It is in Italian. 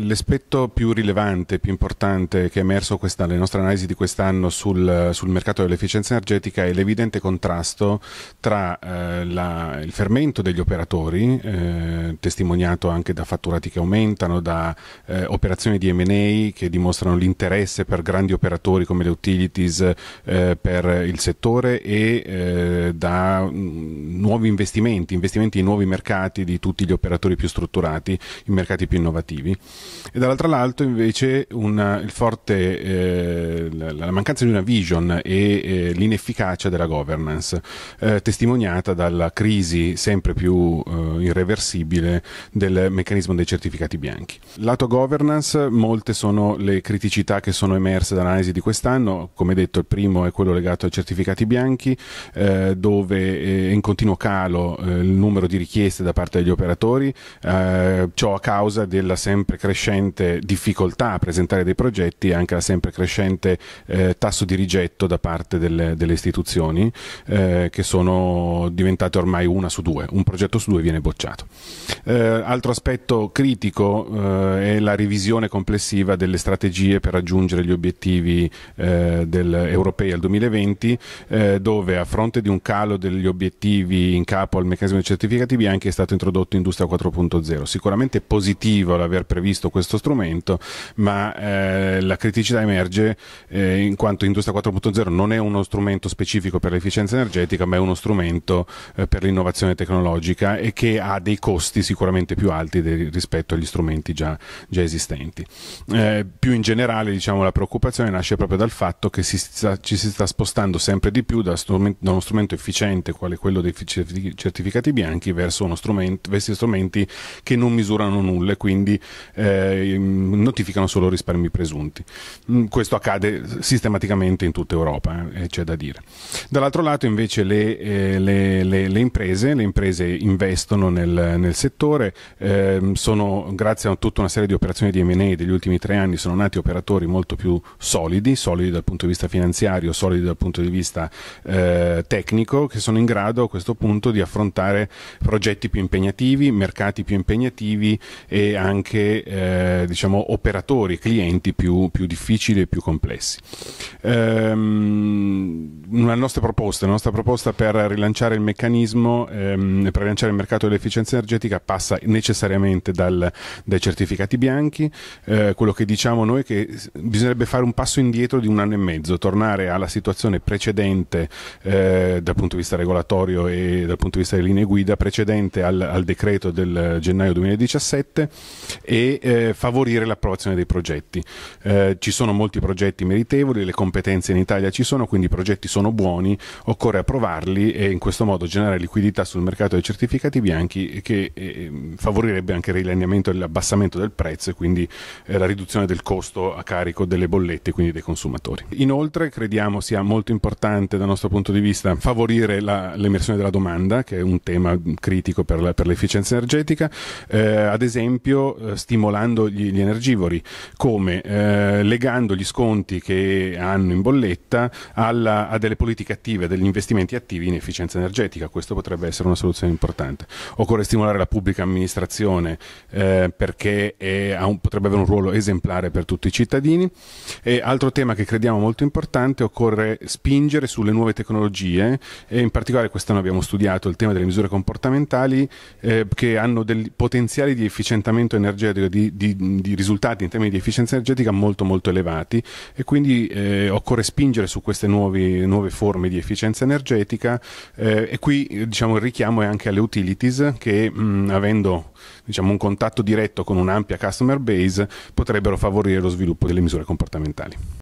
L'aspetto più rilevante, più importante che è emerso questa, nelle nostre analisi di quest'anno sul, sul mercato dell'efficienza energetica è l'evidente contrasto tra eh, la, il fermento degli operatori, eh, testimoniato anche da fatturati che aumentano, da eh, operazioni di M&A che dimostrano l'interesse per grandi operatori come le utilities eh, per il settore e eh, da mh, mm, nuovi investimenti, investimenti in nuovi mercati di tutti gli operatori più strutturati, in mercati più innovativi e dall'altro lato invece una, forte, eh, la, la, mancanza di una vision e eh, l'inefficacia della governance, eh, testimoniata dalla crisi sempre più eh, irreversibile del meccanismo dei certificati bianchi. Lato governance, molte sono le criticità che sono emerse dall'analisi di quest'anno, come detto il primo è quello legato ai certificati bianchi, eh, dove è eh, in continuo calo il numero di richieste da parte degli operatori, ciò a causa della sempre crescente crescente difficoltà a presentare dei progetti e anche al sempre crescente eh, tasso di rigetto da parte delle, delle istituzioni eh, che sono diventate ormai una su due, un progetto su due viene bocciato. Eh, altro aspetto critico eh, è la revisione complessiva delle strategie per raggiungere gli obiettivi eh, europei al 2020 eh, dove a fronte di un calo degli obiettivi in capo al meccanismo dei certificati bianchi è stato introdotto Industria 4.0. Sicuramente è positivo l'aver previsto proposto questo strumento, ma eh, la criticità emerge eh, in quanto Industria 4.0 non è uno strumento specifico per l'efficienza energetica, ma è uno strumento eh, per l'innovazione tecnologica e che ha dei costi sicuramente più alti de- rispetto agli strumenti già, già esistenti. Eh, più in generale, diciamo, la preoccupazione nasce proprio dal fatto che si sta, ci si sta spostando sempre di più da, strumento, da uno strumento efficiente, quale quello dei certificati bianchi, verso, strumento, verso strumenti che non misurano nulla, quindi eh, eh, notificano solo risparmi presunti. Mm, questo accade sistematicamente in tutta Europa, eh, c'è da dire. Dall'altro lato invece le, eh, le, le, le imprese, imprese, investono nel, nel settore, ehm, sono, grazie a tutta una serie di operazioni di M&A degli ultimi tre anni sono nati operatori molto più solidi, solidi dal punto di vista finanziario, solidi dal punto di vista eh, tecnico, che sono in grado a questo punto di affrontare progetti più impegnativi, mercati più impegnativi e anche eh, eh, diciamo, operatori, clienti più, più, difficili e più complessi. Ehm, una nostra proposta, la nostra proposta per rilanciare il meccanismo, ehm, per rilanciare il mercato dell'efficienza energetica passa necessariamente dal, dai certificati bianchi, eh, quello che diciamo noi è che bisognerebbe fare un passo indietro di un anno e mezzo, tornare alla situazione precedente eh, dal punto di vista regolatorio e dal punto di vista delle linee guida, precedente al, al decreto del gennaio 2017 e eh, favorire l'approvazione dei progetti. Eh, ci sono molti progetti meritevoli, le competenze in Italia ci sono, quindi i progetti sono buoni, occorre approvarli e in questo modo generare liquidità sul mercato dei certificati bianchi che eh, favorirebbe anche il rilaneamento e l'abbassamento del prezzo e quindi eh, la riduzione del costo a carico delle bollette, quindi dei consumatori. Inoltre crediamo sia molto importante dal nostro punto di vista favorire l'emersione della domanda, che è un tema critico per, per l'efficienza energetica, eh, ad esempio eh, stimolare controllando gli, gli energivori, come eh, legando gli sconti che hanno in bolletta alla, a delle politiche attive, a degli investimenti attivi in efficienza energetica. Questo potrebbe essere una soluzione importante. Occorre stimolare la pubblica amministrazione eh, perché è, un, potrebbe avere un ruolo esemplare per tutti i cittadini. E altro tema che crediamo molto importante, occorre spingere sulle nuove tecnologie e in particolare quest'anno abbiamo studiato il tema delle misure comportamentali eh, che hanno dei potenziali di efficientamento energetico e di di, di, risultati in termini di efficienza energetica molto molto elevati e quindi eh, occorre spingere su queste nuove, nuove forme di efficienza energetica eh, e qui diciamo, il richiamo è anche alle utilities che mh, avendo diciamo, un contatto diretto con un'ampia customer base potrebbero favorire lo sviluppo delle misure comportamentali.